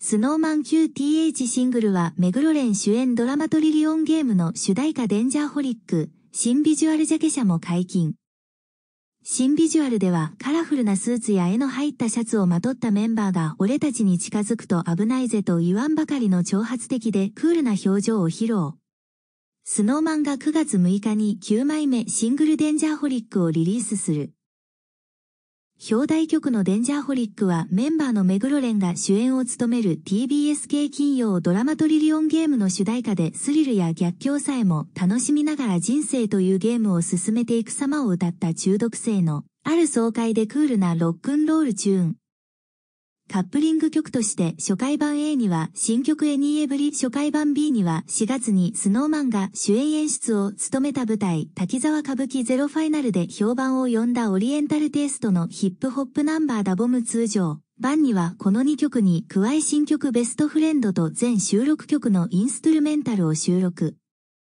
スノーマン QTH シングルは目黒連主演ドラマトリリオンゲームの主題歌デンジャーホリック、新ビジュアルジャケ写も解禁。新ビジュアルではカラフルなスーツや絵の入ったシャツをまとったメンバーが俺たちに近づくと危ないぜと言わんばかりの挑発的でクールな表情を披露。スノーマンが9月6日に9枚目シングルデンジャーホリックをリリースする。表題曲のデンジャーホリックはメンバーの目黒ンが主演を務める TBS 系金曜ドラマトリリオンゲームの主題歌でスリルや逆境さえも楽しみながら人生というゲームを進めていく様を歌った中毒性のある爽快でクールなロックンロールチューン。カップリング曲として初回版 A には新曲 Any Every 初回版 B には4月にスノーマンが主演演出を務めた舞台滝沢歌舞伎ゼロファイナルで評判を呼んだオリエンタルテイストのヒップホップナンバーダボム通常。版にはこの2曲に加え新曲ベストフレンドと全収録曲のインストゥルメンタルを収録。